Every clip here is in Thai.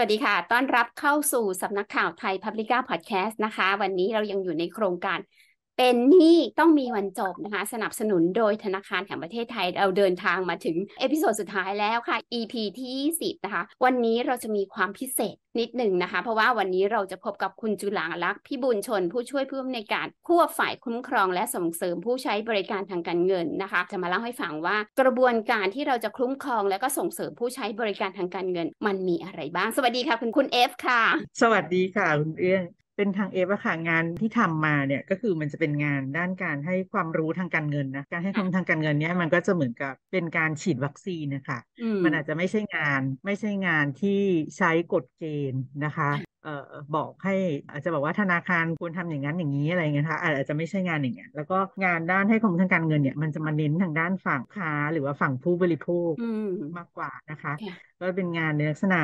สวัสดีค่ะ ต้อนรับเข้าสู่สำนักข่าวไทยพับลิก้าพอดแคสต์นะคะ วันนี้เรายังอยู่ในโครงการเป็นหนี้ต้องมีวันจบนะคะ สนับสนุนโดยธนาคารแห่งประเทศไทย เราเดินทางมาถึงเอพิโซดสุดท้ายแล้วค่ะ EP ที่10นะคะ วันนี้เราจะมีความพิเศษนิดหนึ่งนะคะ เพราะว่าวันนี้เราจะพบกับคุณจุลางลักษ์พี่บุญชน ผู้ช่วยผู้อำนวยการควบฝ่ายคุ้มครอง และส่งเสริมผู้ใช้บริการทางการเงินนะคะ จะมาเล่าให้ฟังว่า กระบวนการที่เราจะคุ้มครองและก็ส่งเสริมผู้ใช้บริการทางการเงิน มันมีอะไรบ้าง สวัสดีค่ะ คุณคุณเอฟค่ะสวัสดีค่ะคุณเอื้องเป็นทางเอฟอะค่ะ งานที่ทำมาเนี่ยก็คือมันจะเป็นงานด้านการให้ความรู้ทางการเงินนะการให้ความรู้ทางการเงินเนี่ยมันก็จะเหมือนกับเป็นการฉีดวัคซีนนะคะมันอาจจะไม่ใช่งานไม่ใช่งานที่ใช้กฎเกณฑ์นะคะเอ่อบอกให้อาจจะบอกว่าธนาคารควรทำอย่างนั้นอย่างนี้อะไรเงี้ยคะอาจจะไม่ใช่งานอย่างเงี้ยแล้วก็งานด้านให้ความรู้ทางการเงินเนี่ยมันจะมาเน้นทางด้านฝั่งค้าหรือว่าฝั่งผู้บริโภคมากกว่านะคะก็เป็นงานในลักษณะ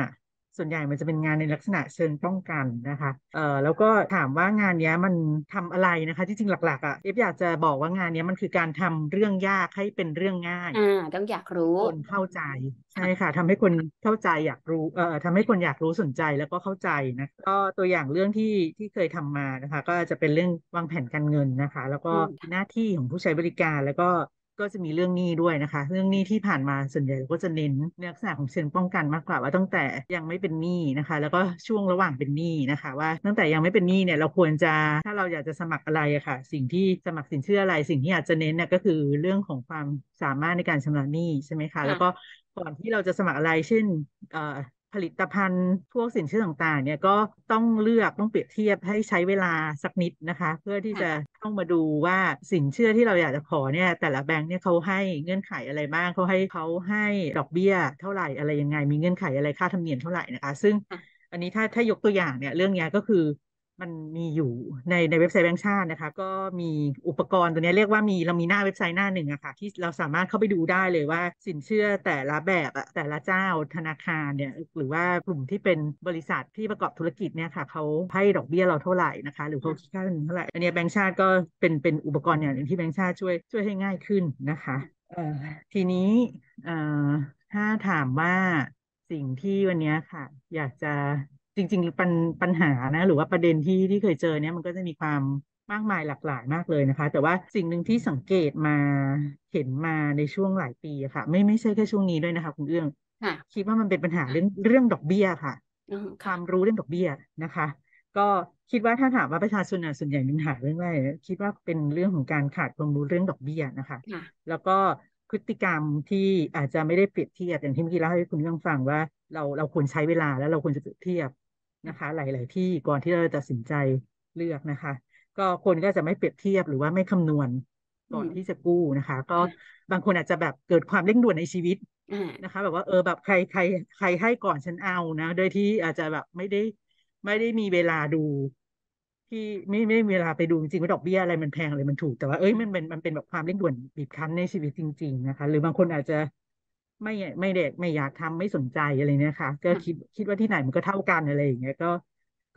ส่วนใหญ่มันจะเป็นงานในลักษณะเชิงป้องกันนะคะ เอ่อแล้วก็ถามว่างานนี้มันทำอะไรนะคะ ที่จริงหลักๆอะ่ะเอฟอยากจะบอกว่างานนี้มันคือการทำเรื่องยากให้เป็นเรื่องง่าย อ่า ต้องอยากรู้ คนเข้าใจ ใช่ค่ะ ทำให้คนเข้าใจอยากรู้ เอ่อทำให้คนอยากรู้สนใจแล้วก็เข้าใจนะ ก็ตัวอย่างเรื่องที่ที่เคยทำมานะคะ ก็จะเป็นเรื่องวางแผนการเงินนะคะ แล้วก็หน้าที่ของผู้ใช้บริการแล้วก็ก็จะมีเรื่องหนี้ด้วยนะคะ เรื่องหนี้ที่ผ่านมาส่วนใหญ่ก็จะเน้นลักษณะของเชิงป้องกันมากกว่า ว่าตั้งแต่ยังไม่เป็นหนี้นะคะ แล้วก็ช่วงระหว่างเป็นหนี้นะคะ ว่าตั้งแต่ยังไม่เป็นหนี้เนี่ยเราควรจะถ้าเราอยากจะสมัครอะไรอะคะ่ะ สิ่งที่สมัครสินเชื่ออะไร สิ่งที่อยากจะเน้นเนี่ยก็คือเรื่องของความสามารถในการชำระหนี้ใช่ไหมคะแล้วก็ก่อนที่เราจะสมัครอะไร เช่นผลิตภัณฑ์พวกสินเชื่อต่างๆ เนี่ยก็ต้องเลือกต้องเปรียบเทียบให้ใช้เวลาสักนิดนะคะ เพื่อที่จะเข้ามาดูว่าสินเชื่อที่เราอยากจะขอเนี่ยแต่ละแบงค์เนี่ยเขาให้เงื่อนไขอะไรบ้างเขาให้เขาให้ดอกเบี้ยเท่าไหร่อะไรยังไงมีเงื่อนไขอะไรค่าธรรมเนียมเท่าไหร่นะคะซึ่งอันนี้ถ้าถ้ายกตัวอย่างเนี่ยเรื่องนี้ก็คือมันมีอยู่ ในในเว็บไซต์แบงค์ชาตินะคะ ก็มีอุปกรณ์ตัวนี้ เรียกว่ามีเรามีหน้าเว็บไซต์หน้าหนึ่งอะคะ่ะ ที่เราสามารถเข้าไปดูได้เลยว่าสินเชื่อแต่ละแบบอะแต่ละเจ้าธนาคารเนี่ย หรือว่ากลุ่มที่เป็นบริษัทที่ประกอบธุรกิจเนี่ยค่ะเขาให้ดอกเบี้ยเราเท่าไหร่นะคะ หรือเขาคิดค่าเงินเท่าไหร่อันนี้แบงค์ชาติก็เป็นเป็นอุปกรณ์อย่างหนึ่งที่แบงค์ชาติช่วยช่วยให้ง่ายขึ้นนะคะทีนี้ถ้าถามว่าสิ่งที่วันนี้ค่ะ อยากจะจริงๆปัญปัญหานะหรือว่าประเด็นที่ที่เคยเจอเนี่ยมันก็จะมีความมากมายหลากหลายมากเลยนะคะ แต่ว่า สิ่งหนึ่งที่สังเกตมาเห็นมาในช่วงหลายปีค่ะ ไม่ไม่ใช่แค่ช่วงนี้ด้วยนะคะคุณเอื้องคิดว่ามันเป็นปัญหาเรื่องเรื่องดอกเบี้ยค่ะความรู้เรื่องดอกเบี้ยนะคะ ก็คิดว่าถ้าถามว่าประชาชนส่วนใหญ่มีปัญหาเรื่องอะไรคิดว่าเป็นเรื่องของการขาดความรู้เรื่องดอกเบี้ยนะคะแล้วก็พฤติกรรมที่อาจจะไม่ได้เปรียบเทียบอย่างที่เมื่อกี้เล่าให้คุณเรื่องฟังว่าเราเราควรใช้เวลาแล้วเราควรจะเปรียบเทียบนะคะ หลายๆที่ก่อนที่เราจะตัดสินใจเลือกนะคะ ก็คนก็จะไม่เปรียบเทียบหรือว่าไม่คำนวณก่อนที่จะกู้นะคะ ก็บางคนอาจจะแบบเกิดความเร่งด่วนในชีวิตนะคะ แบบว่าเออแบบใครใคร ใครให้ก่อนฉันเอานะโดยที่อาจจะแบบไม่ได้ ไม่ได้มีเวลาดู ที่ไม่ไม่ไมีเวลาไปดูจริงว่าดอกเบี้ยอะไรมันแพงอะไรมันถูก แต่ว่าเอ้ยมันเป็นมันเป็นแบบความเร่งด่วนบีบคั้นในชีวิตจริง ๆ นะคะ หรือบางคนอาจจะไม่ไม่เด็กไม่อยากทำไม่สนใจอะไรเนี่ยค่ะ ก็คิดคิดว่าที่ไหนมันก็เท่ากันอะไรอย่างเงี้ยก็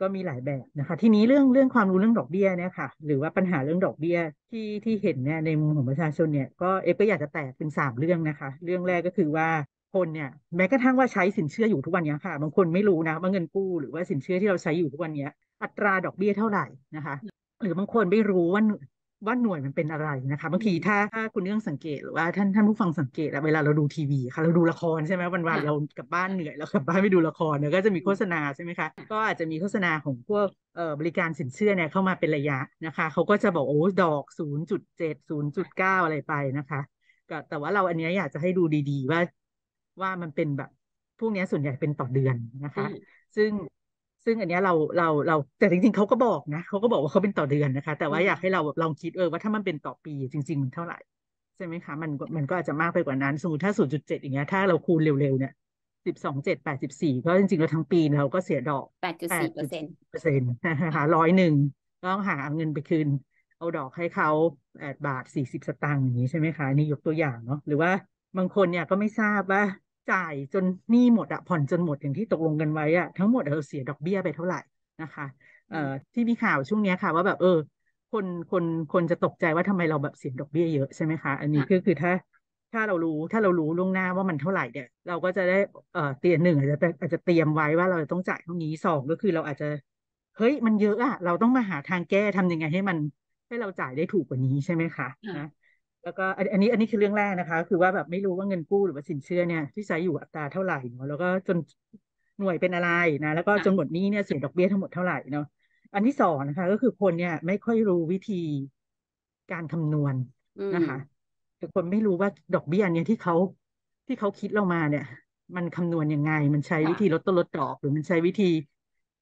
ก็มีหลายแบบนะคะ ทีนี้เรื่องเรื่องความรู้เรื่องดอกเบี้ยเนี่ยค่ะ หรือว่าปัญหาเรื่องดอกเบี้ยที่ที่เห็นเนี่ยในมุมของประชาชนเนี่ย ก็เอฟก็อยากจะแตกเป็นสามเรื่องนะคะ เรื่องแรกก็คือว่าคนเนี่ยแม้กระทั่งว่าใช้สินเชื่ออยู่ทุกวันนี้ค่ะ บางคนไม่รู้นะ ว่าเงินกู้หรือว่าสินเชื่อที่เราใช้อยู่ทุกวันนี้อัตราดอกเบี้ยเท่าไหร่นะคะ หรือบางคนไม่รู้ว่าว่าหน่วยมันเป็นอะไรนะคะบางที ถ้าถ้าคุณเรื่องสังเกตหรือว่าท่านท่านผู้ฟังสังเกตเวลาเราดูทีวีค่ะเราดูละครใช่ไหมวันวันเรากลับบ้านเหนื่อยเรากลับบ้านไปดูละครเนี่ยก็จะมีโฆษณาใช่ไหมคะก็อาจจะมีโฆษณาของพวกบริการสินเชื่อเนี่ยเข้ามาเป็นระยะนะคะ เขาก็จะบอกโอ้ดอก 0.7 0.9อะไรไปนะคะแต่ว่าเราอันนี้อยากจะให้ดูดีๆ ว่าว่ามันเป็นแบบ พวกนี้ส่วนใหญ่เป็นต่อเดือนนะคะ ซึ่งซึ่งอันนี้เราเราเรา แต่จริงๆ เขาก็บอกนะ เขาก็บอกว่าเขาเป็นต่อเดือนนะคะ แต่ว่าอยากให้เราลองคิดเออว่าถ้ามันเป็นต่อปีจริงๆมันเท่าไหร่ ใช่ไหมคะมันมันก็อาจจะมากไปกว่านั้นสมมติถ้าศูนย์จุดเจ็ดอย่างเงี้ยถ้าเราคูณเร็วๆเนี่ยสิบสองเจ็ดแปดสิบสี่ก็จริงๆเราทั้งปีเราก็เสียดอกแปดจุดสี่เปอร์เซ็นต์เปอร์เซ็นต์หาร้อยหนึ่งต้องหาเงินไปคืน เอาดอกให้เขาแปดบาทสี่สิบสตางค์อย่างนี้ใช่ไหมคะนี่ยกตัวอย่างเนาะหรือว่าบางคนเนี่ยก็ไม่ทราบว่าจ่ายจนหนี้หมดอะผ่อนจนหมดอย่างที่ตกลงกันไว้อะทั้งหมดเราเสียดอกเบี้ยไปเท่าไหร่นะคะเอ่อที่มีข่าวช่วงนี้ค่ะ ว่าแบบเออ คนคนคนจะตกใจว่าทำไมเราแบบเสียดอกเบี้ยเยอะ ใช่ไหมคะอันนี้ก็คือถ้า ถ้าเรารู้ถ้าเรารู้ล่วงหน้าว่ามันเท่าไหร่เนี่ย เราก็จะได้เอ่อเตรียมหนึ่งอาจจะอาจจะเตรียมไว้ว่าเราต้องจ่ายเท่านี้สองก็คือเราอาจจะเฮ้ยมันเยอะอะเราต้องมาหาทางแก้ทำยังไง ให้มันให้เราจ่ายได้ถูกกว่านี้ใช่ไหมคะนะแล้วก็อันนี้อันนี้คือเรื่องแรกนะคะคือว่าแบบไม่รู้ว่าเงินกู้หรือว่าสินเชื่อเนี่ย ที่ใช้อยู่อัตราเท่าไหร่เนาะแล้วก็จนหน่วยเป็นอะไรนะแล้วก็จนหมดนี้เนี่ยเสียดอกเบี้ยทั้งหมดเท่าไหร่เนาะอันที่สองนะคะ ก็คือคนเนี่ยไม่ค่อยรู้วิธีการคำนวณนะคะแต่คนไม่รู้ว่าดอกเบี้ยเนี่ยที่เขาที่เขาคิดเรามาเนี่ย มันคำนวณยังไง มันใช้วิธีลดต้นลดดอกหรือมันใช้วิธี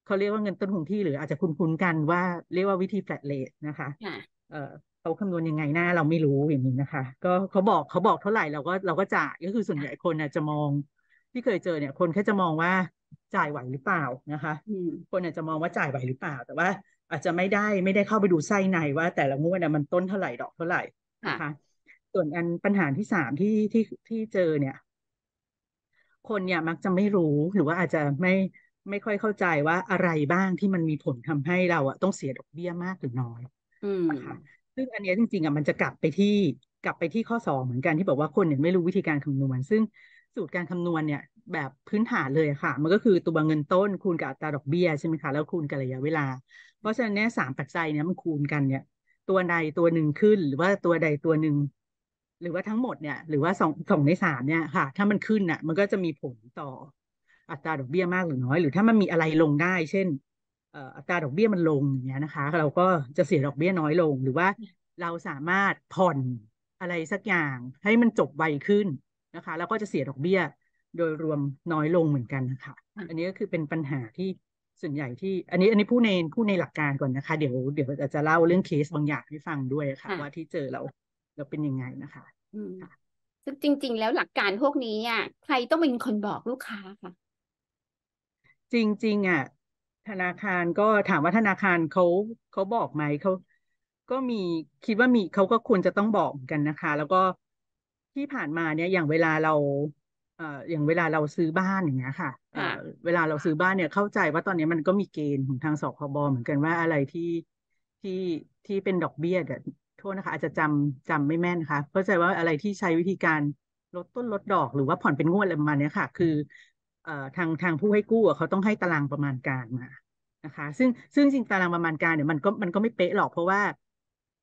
เขาเรียกว่าเงินต้นคงที่หรือ อาจจะคุ้นๆกันว่า เรียกว่าวิธีแฟลตเลทนะคะเอ่อเขาคำนวณยังไงหน้า เราไม่รู้อย่างนี้นะคะ ก็เขาบอกเขาบอกเท่าไหร่เราก็เราก็จ่ายก็คือส่วนใหญ่คนอาจจะมอง ที่เคยเจอ เนี่ย คนแค่จะมองว่าจ่ายไหวหรือเปล่านะคะคนอาจจะมองว่าจ่ายไหวหรือเปล่า แต่ว่าอาจจะไม่ได้ ไม่ได้เข้าไปดูไส้ในว่า แต่ละงวดมันต้นเท่าไหร่ดอกเท่าไหร่นะคะ ส่วนอันปัญหาที่สามที่ที่ที่เจอเนี่ย คนเนี่ยมักจะไม่รู้หรือว่าอาจจะไม่ไม่ค่อยเข้าใจว่าอะไรบ้างที่มันมีผลทำให้เราอะต้องเสียดอกเบี้ยมากหรือน้อยนะคะซึ่งอันนี้จริงๆอ่ะมันจะกลับไปที่กลับไปที่ข้อสองเหมือนกันที่บอกว่าคนเนี่ยไม่รู้วิธีการคำนวณซึ่งสูตรการคำนวณเนี่ย แบบพื้นฐานเลยค่ะ มันก็คือตัวเงินต้นคูณกับอัตราดอกเบี้ยใช่ไหมคะแล้วคูณกับระยะเวลา เพราะฉะนั้นเนี่ยสามปัจจัยเนี่ยมันคูณกันเนี่ย ตัวใดตัวหนึ่งขึ้น หรือว่าตัวใดตัวหนึ่งหรือว่าทั้งหมดเนี่ย หรือว่าสองสองในสามเนี่ยค่ะ ถ้ามันขึ้นน่ะมันก็จะมีผลต่ออัตราดอกเบี้ยมากหรือน้อยหรือถ้ามันมีอะไรลงได้เช่นอัตราดอกเบี้ยมันลงอย่างเงี้ยนะคะ เราก็จะเสียดอกเบี้ย น้อยลง หรือว่าเราสามารถผ่อนอะไรสักอย่างให้มันจบไวขึ้นนะคะ แล้วก็จะเสียดอกเบี้ยโดยรวมน้อยลงเหมือนกันนะคะ อันนี้ก็คือเป็นปัญหาที่ส่วนใหญ่ที่ อันนี้อันนี้ผู้เนผู้ในหลักการก่อนนะคะ เดี๋ยวเดี๋ยวจะเล่าเรื่องเคสบางอย่างให้ฟังด้วยค่ะ ว่าที่เจอเราเราเป็นยังไงนะคะซึ่งจริง ๆแล้วหลักการพวกนี้อ่ะใครต้องเป็นคนบอกลูกค้าค่ะ จริงๆอ่ะธนาคารก็ถามว่าธนาคารเขาเขาบอกไหมเขาก็มีคิดว่ามีเขาก็ควรจะต้องบอกกันนะคะ แล้วก็ที่ผ่านมาเนี่ย อย่างเวลาเราเอ่ออย่างเวลาเราซื้อบ้านอย่างเงี้ยค่ะเอ่อเวลาเราซื้อบ้านเนี่ย เข้าใจว่าตอนนี้มันก็มีเกณฑ์ของทางสคบเหมือนกันว่าอะไรที่ที่ที่เป็นดอกเบี้ยเดี๋ยโทษนะคะ อาจจะจำจำไม่แม่นนะคะเข้าใจว่าอะไรที่ใช้วิธีการลดต้นลดดอกหรือว่าผ่อนเป็นงวดอะไรประมาณนี้ค่ะ คือทางทางผู้ให้กู้เขาต้องให้ตารางประมาณการมา นะคะ ซึ่งซึ่งจริงตารางประมาณการเนี่ยมันก็มันก็ไม่เป๊ะหรอก เพราะว่า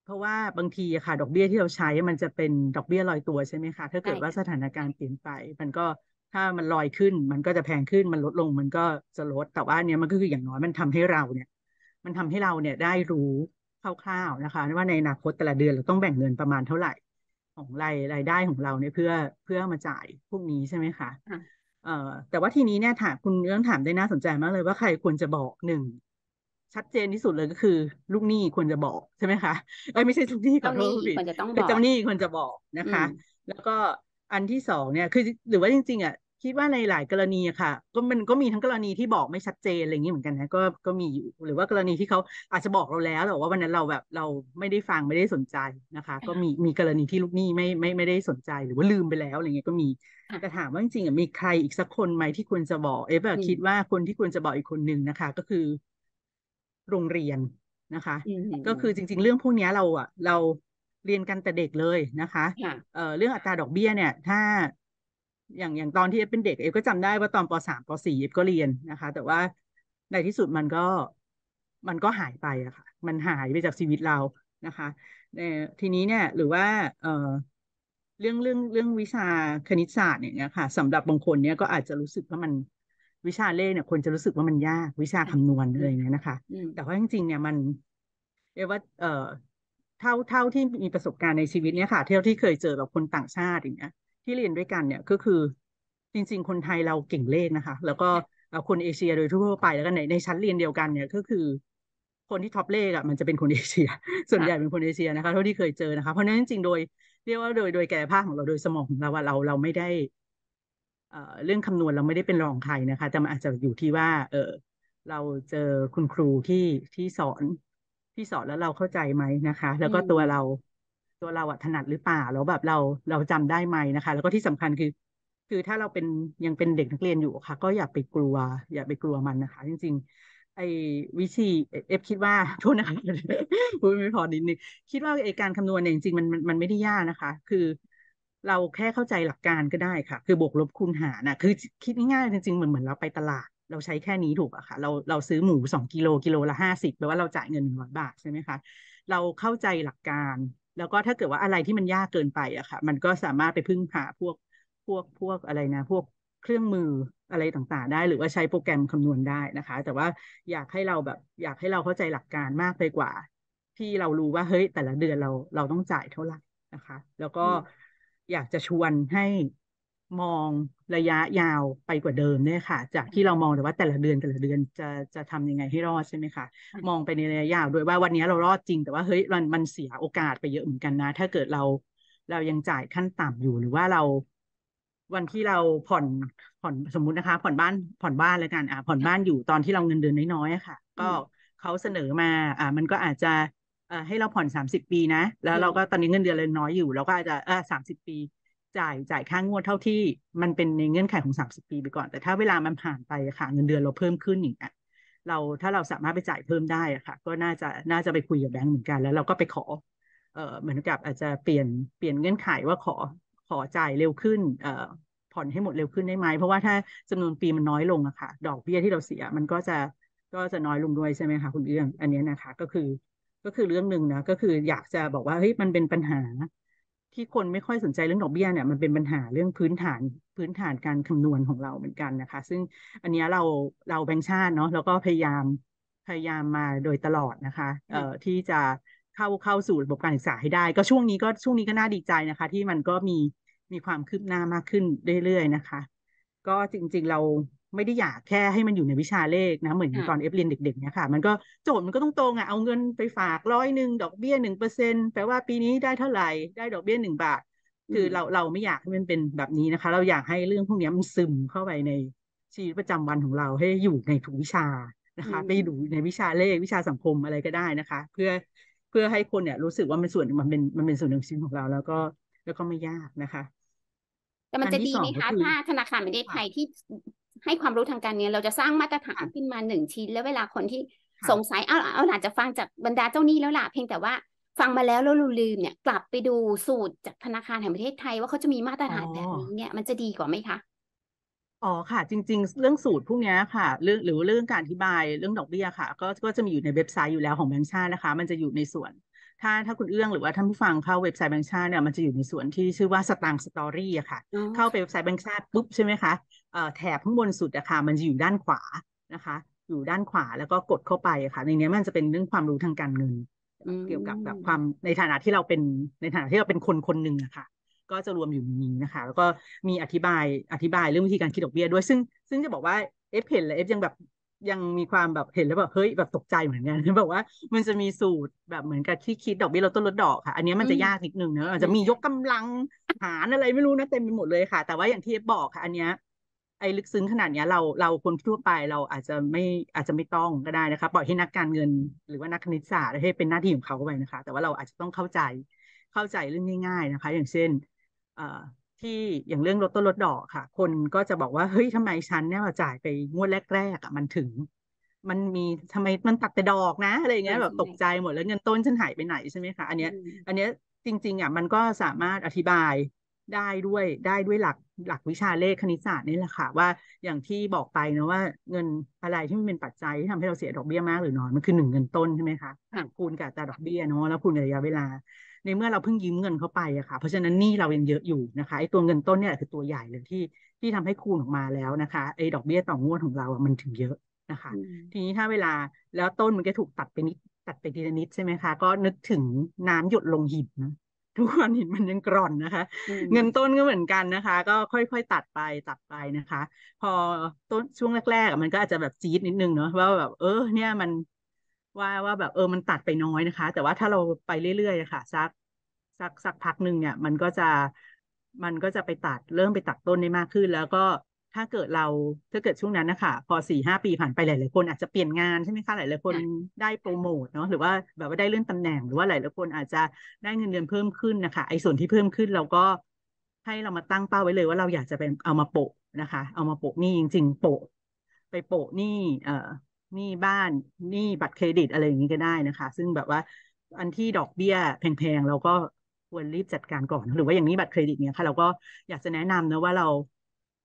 เพราะว่าบางทีค่ะ ดอกเบี้ยที่เราใช้มันจะเป็นดอกเบี้ยลอยตัวใช่ไหมคะถ้าเกิดว่าสถานการณ์เปลี่ยนไป มันก็ถ้ามันลอยขึ้น มันก็จะแพงขึ้นมันลดลง มันก็จะลดแต่ว่าเนี้ยมันก็คืออย่างน้อยมันทำให้เราเนี่ย มันทำให้เราเนี่ยได้รู้คร่าวๆ นะคะว่าในอนาคตแต่ละเดือนเราต้องแบ่งเงินประมาณเท่าไหร่ของรายรายได้ของเราเนี่ยเพื่อเพื่อมาจ่ายพวกนี้ใช่ไหมคะแต่ว่าทีนี้เนี่ยถามคุณเรื่องถามได้น่าสนใจมากเลยว่าใครควรจะบอกหนึ่ง ชัดเจนที่สุดเลยก็คือ ลูกหนี้ควรจะบอกใช่ไหมคะเอ้ยไม่ใช่ลูกหนี้ขอโทษผิดเจ้าหนี้ควรจะบอกนะคะ แล้วก็อันที่สองเนี่ยคือหรือว่าจริงๆอ่ะคิดว่าในหลายกรณีค่ะ ก็มันก็มีทั้งกรณีที่บอกไม่ชัดเจนอะไรอย่างนี้เหมือนกัน นะก็ก็มีอยู่ หรือว่ากรณีที่เขาอาจจะบอกเราแล้วแต่ว่าวันนั้นเราแบบเราไม่ได้ฟังไม่ได้สนใจนะคะ ก็มีมีกรณีที่ลูกหนี้ไม่ไม่ไม่ได้สนใจ หรือว่าลืมไปแล้วอะไรเงี้ยก็มีแต่ถามว่าจริงๆมีใครอีกสักคนไหมที่ควรจะบอก เอฟคิดว่าคนที่ควรจะบอกอีกคนหนึ่งนะคะ ก็คือ โรงเรียนนะคะก็คือจริง ๆเรื่องพวกนี้เราอะเราเรียนกันแต่เด็กเลยนะคะเอ่อเรื่องอัตราดอกเบี้ยเนี่ยถ้าอย่างอย่างตอนที่เอฟเป็นเด็กเอฟก็จำได้ว่าตอนปสามปสี่เอฟก็เรียนนะคะ แต่ว่าในที่สุดมันก็มันก็หายไปอะค่ะ มันหายไปจากชีวิตเรานะคะ ทีนี้เนี่ย หรือว่า เออเรื่องเรื่องเรื่องวิชาคณิตศาสตร์เนี่ยค่ะสำหรับบางคนเนี่ยก็อาจจะรู้สึกว่ามันวิชาเลขเนี่ยคนจะรู้สึกว่ามันยากวิชาคานวณอะไรเงี้ยนะคะแต่ว่าจริงๆเนี่ย มันเรียกว่า เอ่อเท่าเท่าที่มีประสบการณ์ในชีวิตเนี่ยค่ะ เท่าที่เคยเจอแบบคนต่างชาติอย่างเงี้ยที่เรียนด้วยกันเนี่ยก็คือ จริง ๆ คนไทยเราเก่งเลขนะคะ แล้วก็คนเอเชียโดยทั่วไปแล้วก็ในในชั้นเรียนเดียวกันเนี่ยก็คือคนที่ท็อปเลขอ่ะมันจะเป็นคนเอเชีย ส่วนใหญ่เป็นคนเอเชียนะคะเท่าที่เคยเจอนะคะ เพราะนั้นจริงๆโดย เรียกว่าโดยโดยแก่ภาพของเราโดยสมองของเราว่าเราเราไม่ได้เรื่องคำนวณเราไม่ได้เป็นรองใครนะคะ แต่มันอาจจะอยู่ที่ว่า เออเราเจอคุณครูที่ที่สอนที่สอนแล้วเราเข้าใจไหมนะคะ แล้วก็ตัวเราตัวเราอะถนัดหรือเปล่าแล้วแบบเราเราจำได้ไหมนะคะ แล้วก็ที่สำคัญคือ คือถ้าเราเป็นยังเป็นเด็กนักเรียนอยู่ค่ะ ก็อย่าไปกลัว อย่าไปกลัวมันนะคะ จริง ๆ ไอ้วิธีเอฟคิดว่าโทษนะคะพูดไม่พอนิดนึงคิดว่าไอ้การคำนวณเนี่ยจริงๆมันมันไม่ได้ยากนะคะ คือ เราแค่เข้าใจหลักการก็ได้ค่ะ คือบวกลบคูณหารนะคือ คิดง่ายๆจริงๆเหมือนเหมือนเราไปตลาด เราใช้แค่นี้ถูกอะค่ะเราเราซื้อหมูสองกิโลกิโลละห้าสิบแปลว่าเราจ่ายเงินหนึ่งร้อยบาทใช่ไหมคะเราเข้าใจหลักการแล้วก็ถ้าเกิดว่าอะไรที่มันยากเกินไปอะค่ะ มันก็สามารถไปพึ่งหาพวก พวก พวกอะไรนะ พวกเครื่องมืออะไรต่าง ๆ ได้ หรือว่าใช้โปรแกรมคำนวณได้นะคะ แต่ว่าอยากให้เราแบบอยากให้เราเข้าใจหลักการมากไปกว่า ที่เรารู้ว่า เฮ้ย แต่ละเดือนเรา เราต้องจ่ายเท่าไหร่นะคะ แล้วก็อยากจะชวนให้มองระยะยาวไปกว่าเดิมเนี่ยค่ะ จากที่เรามองแต่ว่าแต่ละเดือนแต่ละเดือนจะจะทำยังไง ให้รอดใช่ไหมคะมองไปในระยะยาวด้วยว่าวันนี้เรารอดจริงแต่ว่าเฮ้ยมันมันเสียโอกาสไปเยอะเหมือนกันนะ ถ้าเกิดเราเรายังจ่ายขั้นต่ำอยู่ หรือว่าเรา วันที่เราผ่อนผ่อนสมมุตินะคะ ผ่อนบ้าน ผ่อนบ้านแล้วกันอ่าผ่อนบ้านอยู่ตอนที่เราเงินเดือนน้อยๆค่ะ ก็เขาเสนอมา อ่ามันก็อาจจะ เอ่อให้เราผ่อนสามสิบปีนะแล้วเราก็ตอนนี้เงินเดือนเราน้อยอยู่เราก็อาจจะเออสามสิบปีจ่าย จ่ายค่างวดเท่าที่มันเป็นในเงื่อนไขของสามสิบปีไปก่อน แต่ถ้าเวลามันผ่านไปค่ะ เงินเดือนเราเพิ่มขึ้นอย่างเงี้ยเรา ถ้าเราสามารถไปจ่ายเพิ่มได้อะค่ะ ก็น่าจะ น่าจะไปคุยกับแบงก์เหมือนกัน แล้วเราก็ไปขอ เอ่อ เหมือนกับ อาจจะเปลี่ยน เปลี่ยนเงื่อนไขว่าขอ ขอจ่ายเร็วขึ้น เอ่อ ผ่อนให้หมดเร็วขึ้นได้ไหมเพราะว่าถ้าจำนวนปีมันน้อยลงอะค่ะ ดอกเบี้ยที่เราเสียมันก็จะ ก็จะน้อยลงด้วยใช่ไหมคะคุณเอื้องอันนี้นะคะ ก็คือ ก็คือเรื่องหนึ่งนะ ก็คืออยากจะบอกว่า เฮ้ย มันเป็นปัญหาที่คนไม่ค่อยสนใจเรื่องดอกเบี้ยเนี่ยมันเป็นปัญหาเรื่องพื้นฐานพื้นฐานการคำนวณของเราเหมือนกันนะคะ ซึ่งอันนี้เราเราแบงค์ชาติเนาะแล้วก็พยายามพยายามมาโดยตลอดนะคะ เอ่อที่จะเข้าเข้าสู่ระบบการศึกษาให้ได้ ก็ช่วงนี้ก็ช่วงนี้ก็น่าดีใจนะคะ ที่มันก็มีมีความคืบหน้ามากขึ้นเรื่อยๆ นะคะ ก็จริง ๆเราไม่ได้อยากแค่ให้มันอยู่ในวิชาเลขนะเหมือนตอนเอฟเรียนเด็กๆเนี่ยค่ะ มันก็โจทย์มันก็ต้องตรงอ่ะเอาเงินไปฝากร้อยหนึ่งดอกเบี้ยหนึ่งเปอร์เซ็นแปลว่าปีนี้ได้เท่าไหร่ได้ดอกเบี้ยหนึ่งบาท คือเราเราไม่อยากให้มันเป็นแบบนี้นะคะ เราอยากให้เรื่องพวกนี้มันซึมเข้าไปในชีวิตประจำวันของเราให้อยู่ในทุกวิชานะคะไปดูในวิชาเลขวิชาสังคมอะไรก็ได้นะคะ เพื่อเพื่อให้คนเนี่ยรู้สึกว่ามันส่วนมันเป็นมันเป็นส่วนหนึ่งชีวิตของเราแล้วก็แล้วก็ไม่ยากนะคะ แต่มันจะดีไหมคะถ้า ธนาคารไม่ได้ไทยที่ให้ความรู้ทางการเงินเราจะสร้างมาตรฐานขึ้นมาหนึ่งชิ้น แล้วเวลาคนที่สงสัยเอาเอาหลานจะฟังจากบรรดาเจ้าหนี้แล้วล่ะเพียงแต่ว่า ฟังมาแล้วแล้วลืมเนี่ย กลับไปดูสูตรจากธนาคารแห่งประเทศไทยว่าเขาจะมีมาตรฐานแบบนี้เนี่ยมันจะดีกว่าไหมคะอ๋อค่ะ จริง ๆ เรื่องสูตรพวกนี้ค่ะ เรื่องหรือเรื่องการอธิบายเรื่องดอกเบี้ยค่ะ ก็ก็จะมีอยู่ในเว็บไซต์อยู่แล้วของแบงค์ชาตินะคะ มันจะอยู่ในส่วนถ้าถ้าคุณเอื้องหรือว่าท่านผู้ฟังเข้าเว็บไซต์แบงค์ชาติเนี่ยมันจะอยู่ในส่วนที่ชื่อว่าสตางค์สตอรี่อะค่ะเข้าไปเว็บไซต์แบงค์ชาติปุ๊บใช่ไหมคะแถบข้างบนสุดอะค่ะมันจะอยู่ด้านขวานะคะอยู่ด้านขวาแล้วก็กดเข้าไปอะค่ะในนี้มันจะเป็นเรื่องความรู้ทางการเงินเกี่ยวกับแบบความในฐานะที่เราเป็นในฐานะที่เราเป็นคนคนหนึ่งอะค่ะก็จะรวมอยู่ในนี้นะคะ แล้วก็มีอธิบายอธิบายเรื่องวิธีการคิดดอกเบี้ยด้วย ซึ่ง ซึ่งจะบอกว่าเอฟเห็นและเอฟยังแบบยังมีความแบบเห็นแล้วแบบเฮ้ยแบบตกใจเหมือนกันบบกว่ามันจะมีสูตรแบบเหมือนกับที่คิดดอกเบี้ยเราต้นลดดอกค่ะ อันนี้มันจะยากนิดนึงเนอะอาจจะมียกกำลังหารอะไรไม่รู้นะเต็มไปหมดเลยค่ะ แต่ว่าอย่างที่บอกค่ะ อันเนี้ยไอ้ลึกซึ้งขนาดเนี้ยเราเราคนทั่วไปเราอาจจะไม่อาจจะไม่ต้องก็ได้นะคะปล่อยให้นักการเงินหรือว่านักคณิตศาสตร์ให้เป็นหน้าที่ของเขาไปนะคะ แต่ว่าเราอาจจะต้องเข้าใจเข้าใจเรื่องง่าย ๆนะคะ อย่างเช่นที่อย่างเรื่องลดต้นลดดอกค่ะ คนก็จะบอกว่าเฮ้ยทำไมฉันเนี่ยมาจ่ายไปงวดแรกๆอ่ะมันถึง มันมีทำไมมันตัดแต่ดอกนะอะไรเงี้ยแบบตกใจหมดแล้วเงินต้นฉันหายไปไหนใช่ไหมคะอันเนี้ยอันเนี้ยจริงๆอ่ะมันก็สามารถอธิบายได้ด้วยได้ด้วยหลักหลักวิชาเลขคณิตศาสตร์นี่แหละค่ะว่าอย่างที่บอกไปนะว่า เงินอะไรที่มันเป็นปัจจัยที่ทำให้เราเสียดอกเบี้ยมากหรือน้อยมันคือหนึ่งเงินต้นใช่ไหมคะคูณกับตาดอกเบี้ยเนาะแล้วคูณระยะเวลาในเมื่อเราเพิ่งยืมเงินเขาไปอะค่ะเพราะฉะนั้นหนี้เรายังเยอะอยู่นะคะไอ้ตัวเงินต้นเนี่ยคือตัวใหญ่เลยที่ที่ทำให้คูณออกมาแล้วนะคะไอ้ดอกเบี้ยต่องวดของเราอะมันถึงเยอะนะคะ ทีนี้ถ้าเวลาแล้วต้นมันก็ถูกตัดไปนิดตัดไปทีละนิดใช่ไหมคะ ก็นึกถึงน้ำหยดลงหินนะทุกวันหินมันยังกร่อนนะคะ เงินต้นก็เหมือนกันนะคะ ก็ค่อยๆตัดไปตัดไปนะคะ พอต้นช่วงแรกๆมันก็อาจจะแบบจี๊ดนิดนึงเนาะว่าแบบเออเนี่ยมันว่าว่าแบบเออมันตัดไปน้อยนะคะ แต่ว่าถ้าเราไปเรื่อยๆคะคะสักสักสักพักหนึ่งเนี่ยมันก็จะมันก็จะไปตัดเริ่มไปตัดต้นได้มากขึ้น แล้วก็ถ้าเกิดเราถ้าเกิดช่วงนั้นนะคะพอสี่ห้าปีผ่านไปหลายๆคนอาจจะเปลี่ยนงานใช่ไหมคะหลายๆคนได้โปรโมทเนาะหรือว่าแบบว่าได้เลื่อนตำแหน่งหรือว่าหลายๆคนอาจจะได้เงินเดือนเพิ่มขึ้นนะคะไอ้ส่วนที่เพิ่มขึ้นเราก็ให้เรามาตั้งเป้าไว้เลย ว่าเราอยากจะเป็นเอามาโปะนะคะ เอามาโปะนี่จริงๆโปะไปโปะนี่เอ่อหนี้บ้านหนี้บัตรเครดิตอะไรอย่างนี้ก็ได้นะคะ ซึ่งแบบว่าอันที่ดอกเบี้ย แพงๆเราก็ควรรีบจัดการก่อน หรือว่าอย่างนี้บัตรเครดิต เนี่ยค่ะเราก็อยากจะแนะนำนะว่าเรา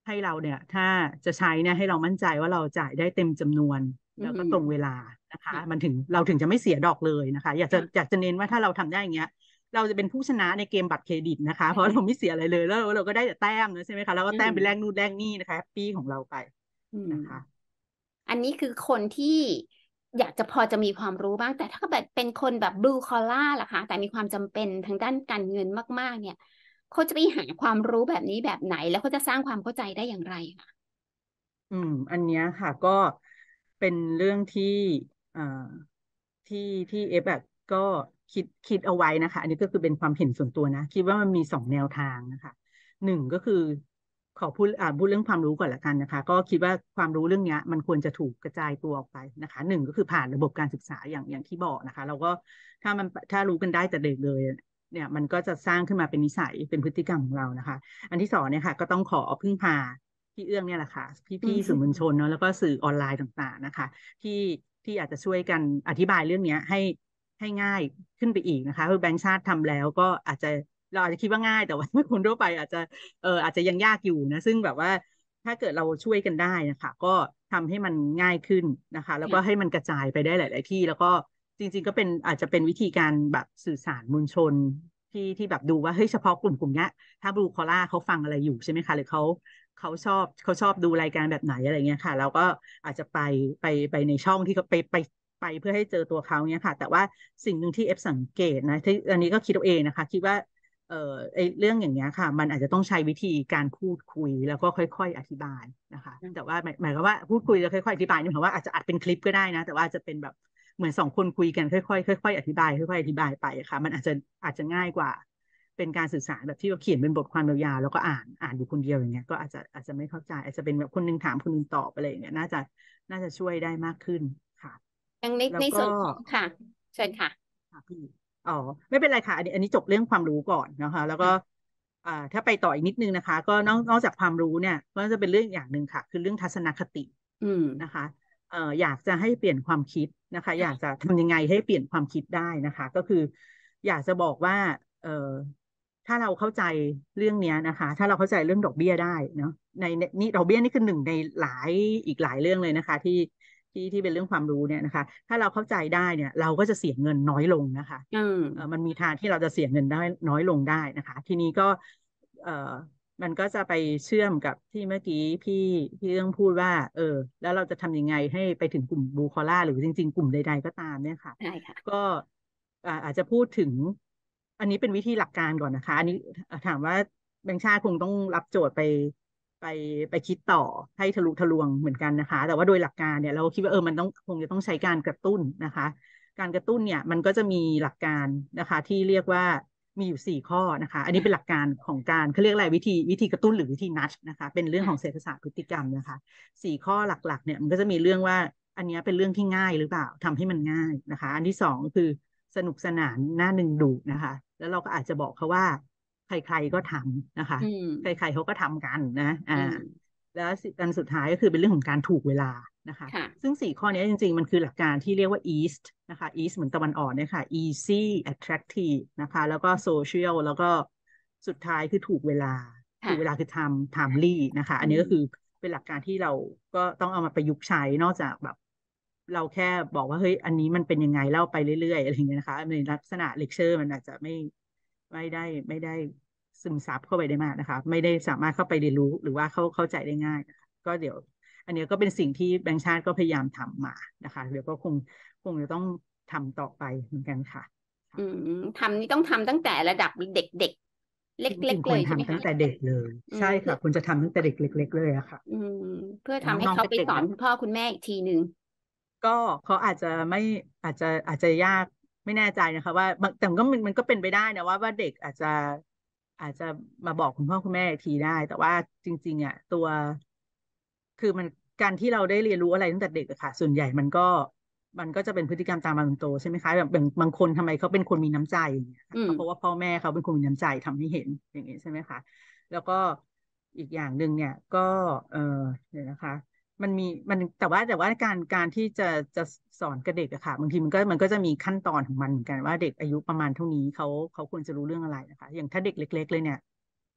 ให้เราเนี่ยถ้าจะใช้เนี่ยให้เรามั่นใจว่าเราจ่ายได้เต็มจำนวน แล้วก็ตรงเวลานะคะ มันถึงเราถึงจะไม่เสียดอกเลยนะคะ อยากจะอยากจะเน้นว่าถ้าเราทำได้อย่างเงี้ย เราจะเป็นผู้ชนะในเกมบัตรเครดิตนะคะ เพราะเราไม่เสียอะไรเลยแล้ว เราก็ได้แต่แต้มนะใช่ไหมคะแล้วก็แต้มไปแลกนู่นแลกนี่นะคะแฮปปี้ของเราไปนะคะอันนี้คือคนที่อยากจะพอจะมีความรู้บ้าง แต่ถ้าแบบเป็นคนแบบบลูคอล่าล่ะคะแต่มีความจำเป็นทางด้านการเงินมากๆ เนี่ย เขาจะไปหาความรู้แบบนี้แบบไหนแล้วเขาจะสร้างความเข้าใจได้อย่างไรคะอืม อันเนี้ยค่ะ ก็เป็นเรื่องที่อ่าที่ที่เอฟแบบก็คิดคิดเอาไว้นะคะอันนี้ก็คือเป็นความเห็นส่วนตัวนะคิดว่ามันมีสองแนวทางนะคะหนึ่งก็คือขอพูดอ่าพูดเรื่องความรู้ก่อนละกันนะคะ ก็คิดว่าความรู้เรื่องนี้มันควรจะถูกกระจายตัวออกไปนะคะหนึ่งก็คือผ่านระบบการศึกษาอย่างอย่างที่บอกนะคะเราก็ถ้ามันถ้ารู้กันได้แต่เด็กเลยเนี่ยมันก็จะสร้างขึ้นมาเป็นนิสัยเป็นพฤติกรรมของเรานะคะ อันที่สองเนี่ยค่ะ ก็ต้องขอพึ่งพาพี่เอื้องเนี่ยแหละค่ะพี่ๆสื่อมวลชนเนาะแล้วก็สื่อออนไลน์ต่างๆ นะคะ ที่ที่อาจจะช่วยกันอธิบายเรื่องนี้ให้ ให้ง่ายขึ้นไปอีกนะคะคือแบงค์ชาติ ทำแล้วก็อาจจะเราอาจจะคิดว่าง่ายแต่ว่าคนทั่วไปอาจจะเอออาจจะยังยากอยู่นะ ซึ่งแบบว่าถ้าเกิดเราช่วยกันได้นะคะก็ทำให้มันง่ายขึ้นนะคะ แล้วก็ให้มันกระจายไปได้หลาย ๆที่ แล้วก็จริง ๆ ก็เป็นอาจจะเป็นวิธีการแบบสื่อสารมวลชน ที่ที่แบบดูว่าเฮ้ยเฉพาะกลุ่มกลุ่มนี้ถ้าบลูคอล่าเขาฟังอะไรอยู่ใช่ไหมคะ หรือเขาเขาชอบเขาชอบดูรายการแบบไหนอะไรเงี้ยค่ะเราก็อาจจะไปไปไปในช่องที่เขาไปไปไปเพื่อให้เจอตัวเขาเนี้ยค่ะ แต่ว่าสิ่งหนึ่งที่เอฟสังเกตนะที่อันนี้ก็คิดเอาเองนะคะ คิดว่าเอ่อไอเรื่องอย่างเงี้ยค่ะ มันอาจจะต้องใช้วิธีการพูดคุยแล้วก็ค่อยๆอธิบายนะคะแต่ว่าหมายความว่าพูดคุยแล้วค่อย ๆ อธิบายนี่หมายว่าอาจจะอัดเป็นคลิปก็ได้นะแต่ว่าจะเป็นแบบเหมือนสองคนคุยกันค่อยๆค่อยๆอธิบายค่อยๆอธิบายไปค่ะ มันอาจจะอาจจะง่ายกว่าเป็นการสื่อสารแบบที่เราเขียนเป็นบทความยาวๆแล้วก็อ่านอ่านอยู่คนเดียวอย่างเงี้ยก็อาจจะอาจจะไม่เข้าใจ อาจจะเป็นแบบคนนึงถามคนนึงตอบอะไรอย่างเงี้ยน่าจะน่าจะช่วยได้มากขึ้นค่ะยังในในส่วนค่ะเชิญค่ะค่ะพี่อ๋อไม่เป็นไรค่ะอันนี้อันนี้จบเรื่องความรู้ก่อนนะคะ แล้วก็อ่าถ้าไปต่ออีกนิดนึงนะคะ ก็นอกนอกจากความรู้เนี่ย ก็จะเป็นเรื่องอย่างหนึ่งค่ะ คือเรื่องทัศนคติ อืมนะคะเอ่ออยากจะให้เปลี่ยนความคิดนะคะ อยากจะทำยังไงให้เปลี่ยนความคิดได้นะคะ ก็คือ อยากจะบอกว่า เอ่อถ้าเราเข้าใจเรื่องเนี้ยนะคะ ถ้าเราเข้าใจเรื่องดอกเบี้ยได้เนาะในนี่ดอกเบี้ยนี่คือหนึ่งในหลายอีกหลายเรื่องเลยนะคะ ที่ที่ที่เป็นเรื่องความรู้เนี่ยนะคะ ถ้าเราเข้าใจได้เนี่ย เราก็จะเสียเงินน้อยลงนะคะ อืมมันมีทางที่เราจะเสียเงินได้น้อยลงได้นะคะ ทีนี้ก็ เอ่อ มันก็จะไปเชื่อมกับที่เมื่อกี้พี่พี่เรื่องพูดว่า เออ แล้วเราจะทำยังไงให้ไปถึงกลุ่มบูคอล่าหรือจริง ๆกลุ่มใดๆก็ตามเนี่ยค่ะใช่ค่ะ ก็อาจจะพูดถึง อันนี้เป็นวิธีหลักการก่อนนะคะ อันนี้ถามว่าแบงค์ชาติคงต้องรับโจทย์ไปไปไปคิดต่อให้ทะลุทะลวงเหมือนกันนะคะ แต่ว่าโดยหลักการเนี่ย เราคิดว่าเออมันต้องคงจะต้องใช้การกระตุ้นนะคะ การกระตุ้นเนี่ยมันก็จะมีหลักการนะคะที่เรียกว่ามีอยู่ 4 ข้อนะคะ อันนี้เป็นหลักการของการเขาเรียกอะไรวิธีวิธีกระตุ้นหรือวิธีนัดนะคะ เป็นเรื่องของเศรษฐศาสตร์พฤติกรรมนะคะ 4 ข้อหลักๆเนี่ยมันก็จะมีเรื่องว่าอันนี้เป็นเรื่องที่ง่ายหรือเปล่าทำให้มันง่ายนะคะ อันที่2คือสนุกสนานน่าดึงดูนะคะ แล้วเราก็อาจจะบอกเขาว่าใครๆก็ทำนะคะ ใครๆเขาก็ทำกันนะ อ่า แล้วกันสุดท้ายก็คือเป็นเรื่องของการถูกเวลา นะคะ ซึ่งสี่ข้อนี้จริง ๆมันคือหลักการที่เรียกว่า east นะคะ east เหมือนตะวันออกเนี่ยค่ะ easy attractive นะคะ แล้วก็ social แล้วก็สุดท้ายคือถูกเวลา ถูกเวลาคือ time timely นะคะ อันนี้ก็คือเป็นหลักการที่เราก็ต้องเอามาประยุกต์ใช้นอกจากแบบ เราแค่บอกว่าเฮ้ยอันนี้มันเป็นยังไง เล่าไปเรื่อย ๆอะไรอย่างเงี้ยนะคะในลักษณะเลคเชอร์มันอาจจะไม่ไม่ได้ไม่ได้ซึมซับเข้าไปได้มากนะคะ ไม่ได้สามารถเข้าไปเรียนรู้หรือว่าเข้าเข้าใจได้ง่ายะะก็เดี๋ยว อันนี้ก็เป็นสิ่งที่แบงค์ชาติก็พยายามทำมานะคะ เดี๋ยวก็คงคงจะต้องทำต่อไปเหมือนกันค่ะ อืมทำนี่ต้องทำตั้งแต่ระดับเด็กเล็กเลยใช่เลยทำตั้งแต่เด็กเลย ใช่ค่ะ คุณจะทำตั้งแต่เด็กเล็กๆเลยอะค่ะ อืมเพื่อทำให้เขาไปสอนคุณพ่อคุณแม่อีกทีหนึ่งก็เขาอาจจะไม่อาจจะอาจจะยากไม่แน่ใจนะคะ ว่า แต่มันก็มันก็เป็นไปได้นะว่าว่าเด็กอาจจะ อาจจะมาบอกคุณพ่อคุณแม่ทีได้ แต่ว่าจริงๆอ่ะตัว คือมันการที่เราได้เรียนรู้อะไรตั้งแต่เด็กอะค่ะ ส่วนใหญ่มันก็ มันก็จะเป็นพฤติกรรมตามมาตป็นโตใช่ไหมคะแบบบางคนทำไมเขาเป็นคนมีน้ำใจอย่างเงี้ยเพราะว่าพ่อแม่เขาเป็นคนมีน้ำใจทำให้เห็นอย่างเงี้ยใช่ไหมคะแล้วก็อีกอย่างหนึ่งเนี่ย ก็ เออเดี๋ยวนะคะมันมีมันแต่ว่าแต่ว่าการการที่จะจะสอนกับเด็กอะค่ะบางทีมันก็มันก็จะมีขั้นตอนของมันเหมือนกันว่าเด็กอายุประมาณเท่านี้เขาเขาควรจะรู้เรื่องอะไรนะคะอย่างถ้าเด็กเล็ก ๆเลยเนี่ย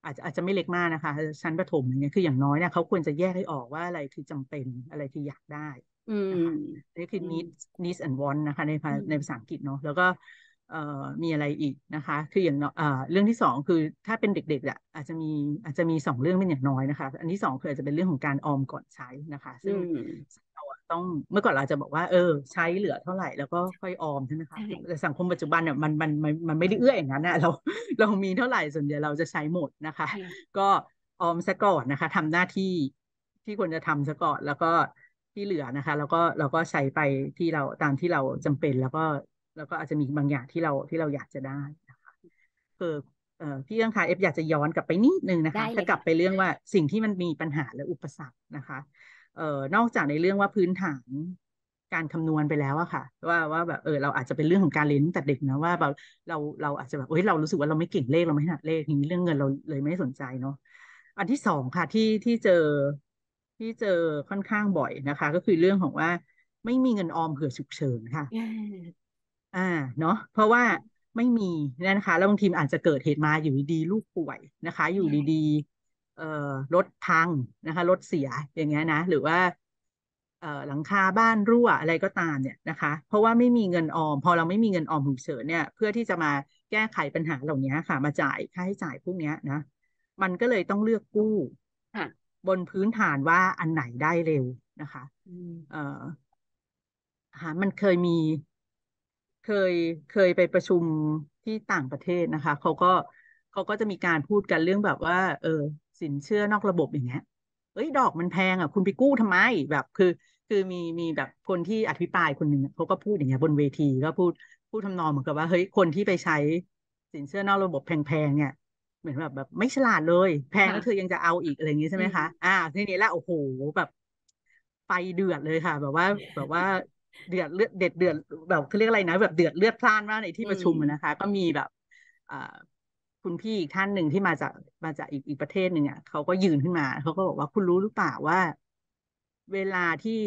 อาจจะอาจจะไม่เล็กมากนะคะ ชั้นประถมอย่างเงี้ยคืออย่างน้อยเนี่ยเขาควรจะแยกให้ออกว่าอะไรคือจำเป็นอะไรคืออยากได้ อืมนี่คือ need needs and want นะคะในภาในภาษาอังกฤษเนาะแล้วก็มีอะไรอีกนะคะ คืออย่างเเรื่องที่สองคือถ้าเป็นเด็กๆอ่ะอาจจะมีอาจจะมีสองเรื่องเป็นอย่างน้อยนะคะ อันที่สองคืออาจจะเป็นเรื่องของการออมก่อนใช้นะคะ ซึ่งเราต้องเมื่อก่อนเราจะบอกว่า เออ ใช้เหลือเท่าไหร่แล้วก็ค่อยออมใช่ไหมคะ แต่สังคมปัจจุบันเนี่ยมันมันมันมันไม่ได้เอื้ออย่างนั้นนะเราเรา มีเท่าไหร่ส่วนใหญ่เราจะใช้หมดนะคะ ก็ออมซะก่อนนะคะ ทำหน้าที่ที่ควรจะทำซะก่อนแล้วก็ที่เหลือนะคะ แล้วก็เราก็ใช้ไปที่เราตามที่เราจำเป็นแล้วก็แล้วก็อาจจะมีบางอย่างที่เราที่เราอยากจะได้นะคะคือเอ่อพี่เอื้องค่ะเอฟอยากจะย้อนกลับไปนิดนึงนะคะ จะกลับไปเรื่องว่าสิ่งที่มันมีปัญหาและอุปสรรคนะคะ เอ่อนอกจากในเรื่องว่าพื้นฐานการคำนวณไปแล้วอะค่ะว่าว่าแบบเออเราอาจจะเป็นเรื่องของการเรียนตั้งแต่เด็กนะ ว่าแบบเราเราอาจจะแบบเฮ้ยเรารู้สึกว่าเราไม่เก่งเลขเราไม่ถนัดเลขทีนี้เรื่องเงินเราเลยไม่สนใจเนาะอันที่สองค่ะที่ที่เจอที่เจอค่อนข้างบ่อยนะคะ ก็คือเรื่องของว่าไม่มีเงินออมเผื่อฉุกเฉินค่ะอ่าเนาะเพราะว่าไม่มีนะคะแล้วบางทีอาจจะเกิดเหตุมาอยู่ดีลูกป่วยนะคะ อยู่ดีๆ เอ่อรถพังนะคะ รถเสียอย่างเงี้ยนะหรือว่าเอ่อหลังคาบ้านรั่วอะไรก็ตามเนี่ยนะคะ เพราะว่าไม่มีเงินออมพอเราไม่มีเงินออมฉุกเฉินเนี่ยเพื่อที่จะมาแก้ไขปัญหาเหล่านี้ค่ะ มาจ่ายค่าใช้จ่ายพวกนี้นะ มันก็เลยต้องเลือกกู้บนพื้นฐานว่าอันไหนได้เร็วนะคะ เอ่อามันเคยมีเคยเคยไปประชุมที่ต่างประเทศนะคะ เขาก็เขาก็จะมีการพูดกันเรื่องแบบว่า เออสินเชื่อนอกระบบอย่างเงี้ยเอ้ย ดอกมันแพงอ่ะ คุณไปกู้ทำไมแบบ คือ คือมีมีแบบคนที่อธิบายคนหนึ่งเขาก็พูดอย่างเงี้ยบนเวที ก็พูดพูดทำนองเหมือนกับว่าเฮ้ยคนที่ไปใช้สินเชื่อนอกระบบแพงๆเนี่ย เหมือนแบบแบบไม่ฉลาดเลย แพงแล้วเธอยังจะเอาอีกอะไรอย่างงี้ใช่ไหมคะอ่าทีนี้ละโอ้โหแบบไฟเดือดเลยค่ะ แบบว่า แบบว่าเดือดเลือดเด็ดเดือดแบบเขาเรียกอะไรนะแบบ เดือดเลือดพล่านมากในที่ประชุมนะคะ ก็มีแบบคุณพี่อีกท่านหนึ่งที่มาจากมาจากอีกอีกประเทศหนึ่งอ่ะเขาก็ยืนขึ้นมาเขาก็บอกว่าคุณรู้หรือเปล่าว่าเวลาที่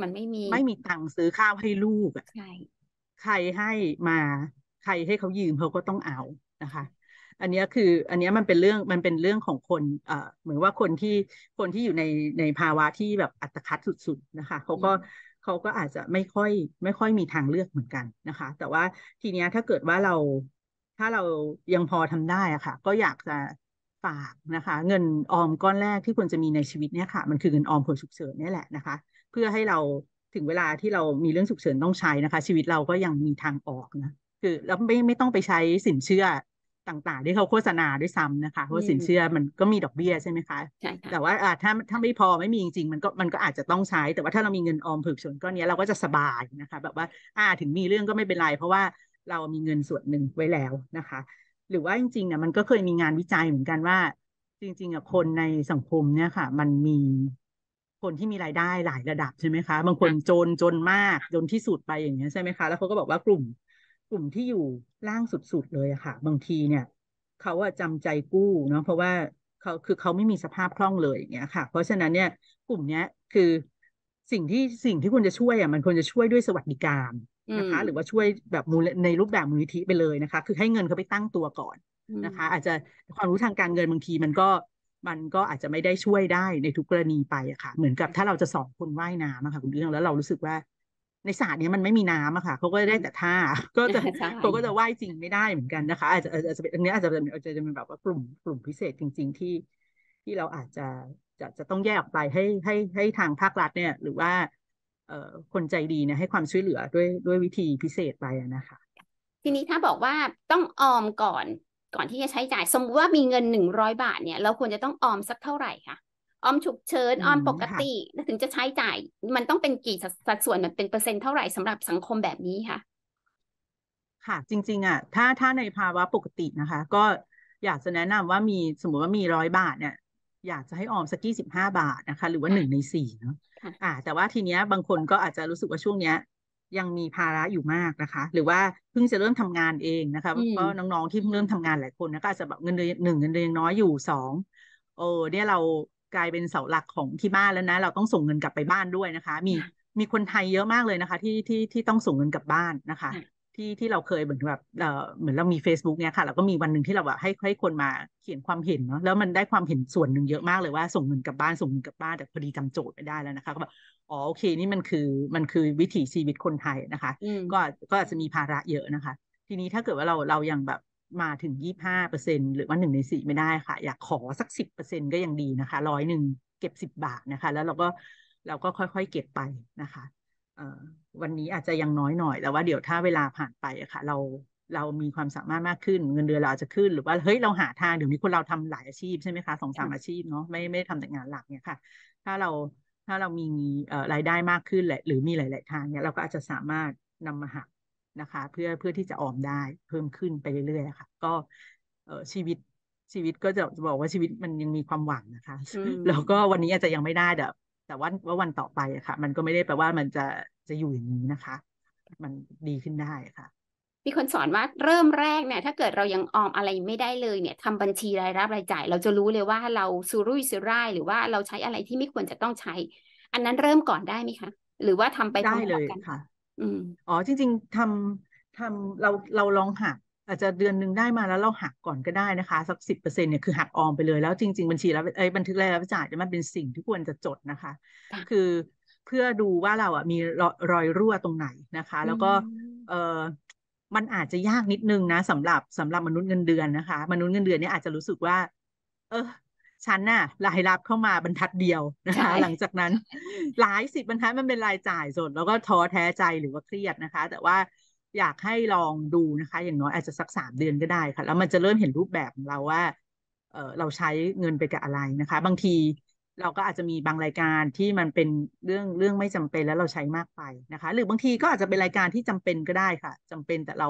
มันไม่มีไม่มีตังค์ซื้อข้าวให้ลูกอ่ะใใครให้มาใครให้เขายืมเขาก็ต้องเอานะคะ อันนี้คือ อันนี้มันเป็นเรื่องมันเป็นเรื่องของคน เอ่อเหมือนว่าคนที่คนที่อยู่ในในภาวะที่แบบอัตคัดสุดๆนะคะเขาก็เขาก็อาจจะไม่ค่อย ไม่ค่อยมีทางเลือกเหมือนกันนะคะ แต่ว่าทีนี้ถ้าเกิดว่าเรา ถ้าเรายังพอทำได้อะค่ะ ก็อยากจะฝากนะคะ เงินออมก้อนแรกที่ควรจะมีในชีวิตเนี่ยค่ะ มันคือ เงินออมเผื่อฉุกเฉินนี่แหละนะคะ เพื่อให้เราถึงเวลาที่เรามีเรื่องฉุกเฉินต้องใช้นะคะ ชีวิตเราก็ยังมีทางออกนะคือแล้วไม่ไม่ต้องไปใช้สินเชื่อต่างๆที่เขาโฆษณาด้วยซ้ำนะคะ เพราะสินเชื่อมันก็มีดอกเบี้ยใช่ไหมคะ ใช่แต่ว่าถ้าถ้าไม่พอไม่มีจริงๆ มันก็มันก็อาจจะต้องใช้ แต่ว่าถ้าเรามีเงินออมผึกชนก้อนนี้เราก็จะสบายนะคะ แบบว่า อ่าถึงมีเรื่องก็ไม่เป็นไรเพราะว่าเรามีเงินส่วนหนึ่งไว้แล้วนะคะ หรือว่าจริงๆ เนี่ยมันก็เคยมีงานวิจัยเหมือนกันว่า จริงๆอ่ะคนในสังคมเนี่ยค่ะ มันมีคนที่มีรายได้หลายระดับใช่ไหมคะ บางคนจนจนมากจนที่สุดไปอย่างเงี้ยใช่ไหมคะ แล้วเขาก็บอกว่ากลุ่มกลุ่มที่อยู่ล่างสุดๆเลยอะค่ะ บางทีเนี่ย เขาอะจำใจกู้เนาะเพราะว่าเขาคือเขาไม่มีสภาพคล่องเลยอย่างเงี้ยค่ะ เพราะฉะนั้นเนี่ย กลุ่มเนี้ยคือสิ่งที่สิ่งที่ควรจะช่วยอ่ะ มันควรจะช่วยด้วยสวัสดิการนะคะหรือว่าช่วยแบบมูลในรูปแบบมูลนิธิไปเลยนะคะคือให้เงินเขาไปตั้งตัวก่อนนะคะ อาจจะความรู้ทางการเงินบางทีมันก็มันก็อาจจะไม่ได้ช่วยได้ในทุกกรณีไปอะค่ะ เหมือนกับถ้าเราจะสอนคนว่ายน้ำอะค่ะคุณเอื้องแล้วเรารู้สึกว่าในสระนี้มันไม่มีน้ำอะค่ะเขาก็ได้แต่ท่าก็จะเขาก็จะว่ายจริงไม่ได้เหมือนกันนะคะ อาจจะอาจจะเป็นอันนี้อาจจะอาจจะเป็นแบบว่ากลุ่มกลุ่มพิเศษจริง ๆที่ ที่เราอาจจะจะจะต้องแยกออกไปให้ให้ให้ทางภาครัฐเนี่ย หรือว่า เอ่อคนใจดีเนี่ยให้ความช่วยเหลือด้วยด้วยวิธีพิเศษไปนะคะ ทีนี้ถ้าบอกว่าต้องออมก่อนก่อนที่จะใช้จ่าย สมมติว่ามีเงินหนึ่งร้อยบาทเนี่ยเราควรจะต้องออมสักเท่าไหร่คะออมฉุกเฉิน ออมปกติ ถึงจะใช้จ่าย มันต้องเป็นกี่สัดส่วนมันเป็นเปอร์เซ็นต์เท่าไหร่สำหรับสังคมแบบนี้ค่ะ ค่ะ จริง ๆอ่ะถ้าถ้าในภาวะปกตินะคะ ก็อยากจะแนะนำว่ามีสมมุติว่ามีร้อยบาทเนี่ยอยากจะให้ออมสักยี่สิบห้าบาทนะคะ หรือว่าหนึ่งในสี่เนาะอ่า แต่ว่าทีเนี้ยบางคนก็อาจจะรู้สึกว่าช่วงเนี้ย ยังมีภาระอยู่มากนะคะ หรือว่าเพิ่งจะเริ่มทำงานเองนะคะเพราะน้องๆที่เพิ่งเริ่มทำงานหลายคนนะก็อาจจะแบบเงินเดือนหนึ่งเงินเดือนยังน้อยอยู่สองโอ้เนี่ยเรากลายเป็นเสาหลักของที่บ้านแล้วนะ เราต้องส่งเงินกลับไปบ้านด้วยนะคะ มีมีคนไทยเยอะมากเลยนะคะ ที่ที่ที่ต้องส่งเงินกลับบ้านนะคะ ที่ที่เราเคยเหมือนแบบเออเหมือนเรามี Facebook เนี่ยค่ะเราก็มีวันหนึ่งที่เราแบบให้ให้คนมาเขียนความเห็นเนาะแล้วมันได้ความเห็นส่วนหนึ่งเยอะมากเลยว่าส่งเงินกลับบ้านส่งเงินกลับบ้านแต่พอดีจาโจทย์ไม่ได้แล้วนะคะก็แบบอ๋อโอเคนี่มันคือมันคือวิถีชีวิตคนไทยนะคะก็ก็อาจจะมีภาระเยอะนะคะ ทีนี้ถ้าเกิดว่าเราเรายังแบบมาถึงยี่ห้าเปอร์เซ็นหรือว่าหนึ่งในสี่ไม่ได้ค่ะ อยากขอสักสิบเปอร์เซ็นก็ยังดีนะคะร้อยหนึ่งเก็บสิบบาทนะคะ แล้วเราก็เราก็ค่อยๆเก็บไปนะคะวันนี้อาจจะยังน้อยหน่อยแต่ว่าเดี๋ยวถ้าเวลาผ่านไปอะค่ะ เราเรามีความสามารถมากขึ้นเงินเดือนเราอาจจะขึ้นหรือว่าเฮ้ยเราหาทางเดี๋ยวนี้คนเราทำหลายอาชีพใช่ไหมคะสองสามอาชีพเนาะไม่ไม่ได้ทำแต่งานหลักเนี่ยค่ะถ้าเราถ้าเรามีรายได้มากขึ้นแหละ หรือมีหลายๆทางเนี่ยเราก็อาจจะสามารถนำมาหักนะคะเพื่อเพื่อที่จะออมได้เพิ่มขึ้นไปเรื่อยๆค่ะ ก็ชีวิตชีวิตก็จะบอกว่าชีวิตมันยังมีความหวังนะคะแล้วก็วันนี้อาจจะยังไม่ได้ แต่แต่ว่าว่าวันต่อไปอะค่ะ มันก็ไม่ได้แปลว่ามันจะจะอยู่อย่างนี้นะคะ มันดีขึ้นได้ค่ะมีคนสอนว่า เริ่มแรกเนี่ยถ้าเกิดเรายังออมอะไรไม่ได้เลยเนี่ย ทำบัญชีรายรับรายจ่ายเราจะรู้เลยว่าเราซูรุ่ยซูร่ายหรือว่าเราใช้อะไรที่ไม่ควรจะต้องใช้ อันนั้นเริ่มก่อนได้ไหมคะ หรือว่าทำไปได้เลยค่ะอ๋อจริง ๆทำทำเราเราลองหัก อาจจะเดือนหนึ่งได้มาแล้วเราหักก่อนก็ได้นะคะ สักสิบเปอร์เซ็นเนี่ยคือหักออมไปเลยแล้วจริง ๆ บัญชีแล้วไอ้บันทึกรายรับจ่ายมันเป็นสิ่งที่ควรจะจดนะคะ คือ เพื่อดูว่าเราอ่ะมีรอยรั่วตรงไหนนะคะ แล้วก็เออมันอาจจะยากนิดนึงนะสำหรับสำหรับมนุษย์เงินเดือนนะคะ มนุษย์เงินเดือนเนี่ยอาจจะรู้สึกว่า เออฉันน่ะรายรับเข้ามาบรรทัดเดียวนะคะ หลังจากนั้น หลายสิบบรรทัดมันเป็นรายจ่ายสดแล้วก็ท้อแท้ใจหรือว่าเครียดนะคะ แต่ว่าอยากให้ลองดูนะคะ อย่างน้อยอาจจะสักสามเดือนก็ได้ค่ะแล้วมันจะเริ่มเห็นรูปแบบของเราว่าเออเราใช้เงินไปกับอะไรนะคะ บางทีเราก็อาจจะมีบางรายการที่มันเป็นเรื่องเรื่องไม่จำเป็นแล้วเราใช้มากไปนะคะ หรือบางทีก็อาจจะเป็นรายการที่จำเป็นก็ได้ค่ะ จำเป็นแต่เรา